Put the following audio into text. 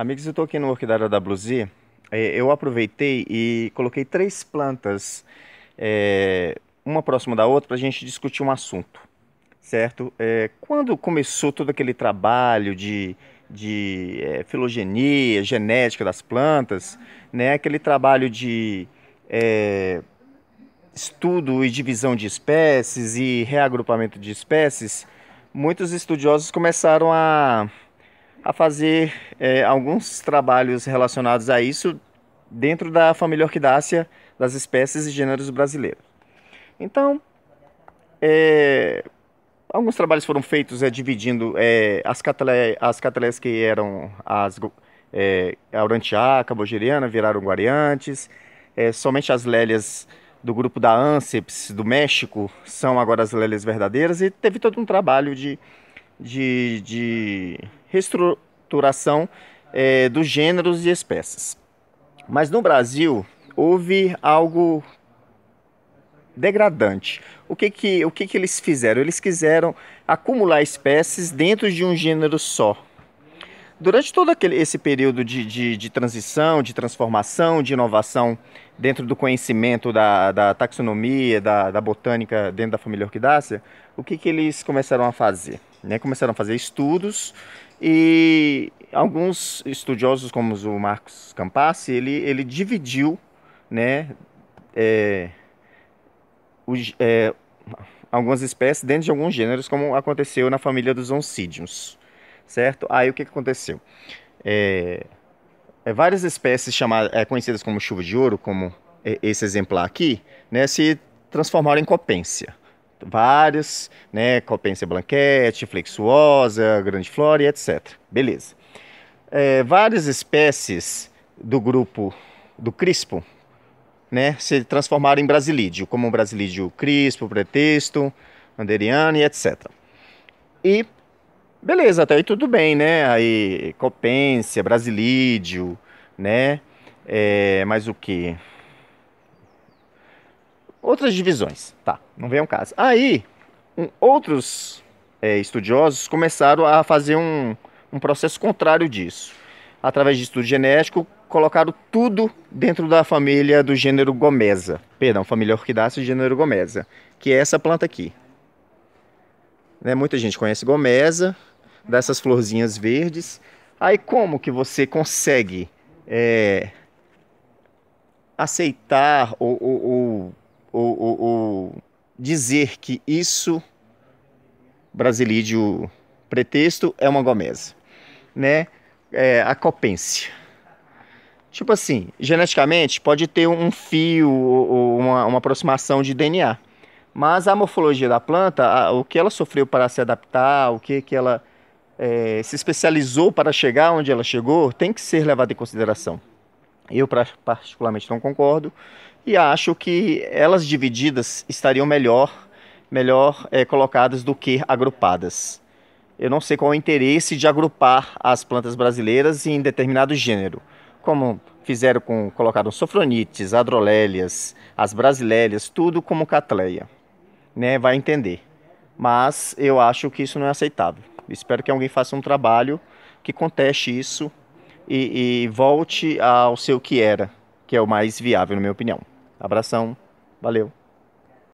Amigos, eu estou aqui no Orquidário da Bluzi. É, eu aproveitei e coloquei três plantas, é, uma próxima da outra, para a gente discutir um assunto, certo? É, quando começou todo aquele trabalho de, de é, filogenia, genética das plantas, né? aquele trabalho de é, estudo e divisão de espécies e reagrupamento de espécies, muitos estudiosos começaram a a fazer é, alguns trabalhos relacionados a isso dentro da família orquidácea das espécies e gêneros brasileiros. Então, é, alguns trabalhos foram feitos é, dividindo é, as, catale as cataleias que eram as é, a Cabogeriana, viraram guariantes. É, somente as lélias do grupo da Anceps, do México, são agora as lélias verdadeiras. E teve todo um trabalho de, de, de reestruturação é, dos gêneros e espécies. Mas no Brasil houve algo degradante. O que que, o que que eles fizeram? Eles quiseram acumular espécies dentro de um gênero só, Durante todo aquele, esse período de, de, de, transição, de transformação, de inovação dentro do conhecimento da, da taxonomia, da, da, botânica dentro da família orquidácea, o que, que eles começaram a fazer? Né? Começaram a fazer estudos e alguns estudiosos, como o Marcos Campassi, ele, ele dividiu né, é, é, algumas espécies dentro de alguns gêneros, como aconteceu na família dos oncídeos certo? Aí o que, que aconteceu? É, é, várias espécies chamadas, é, conhecidas como chuva de ouro, como esse exemplar aqui, né, se transformaram em copência. Várias, né, copência blanquete, flexuosa, grande flora e etc. Beleza. É, várias espécies do grupo do crispo, né, se transformaram em brasilídeo, como o brasilídeo crispo, pretexto, anderiano e etc. E Beleza, até tá aí tudo bem, né? Aí Copência, Brasilídeo, né? É, mais o que? Outras divisões, tá? Não vem um caso. Aí, um, outros é, estudiosos começaram a fazer um, um processo contrário disso. Através de estudo genético, colocaram tudo dentro da família do gênero Gomeza. Perdão, família orquidácea e gênero Gomeza, que é essa planta aqui, né? Muita gente conhece gomesa, dessas florzinhas verdes. Aí como que você consegue é, aceitar ou, ou, ou, ou, dizer que isso, brasilídeo pretexto, é uma gomesa? Né? É, a copência. Tipo assim, geneticamente pode ter um fio ou uma, uma aproximação de DNA. Mas a morfologia da planta, a, o que ela sofreu para se adaptar, o que, que ela é, se especializou para chegar onde ela chegou, tem que ser levado em consideração. Eu, particularmente, não concordo e acho que elas divididas estariam melhor, melhor é, colocadas do que agrupadas. Eu não sei qual é o interesse de agrupar as plantas brasileiras em determinado gênero, como fizeram com colocaram sofronites, adrolélias, as brasilélias, tudo como catleia né, vai entender. Mas eu acho que isso não é aceitável. Espero que alguém faça um trabalho que conteste isso e, e volte ao seu que era, que é o mais viável, na minha opinião. Abração, valeu.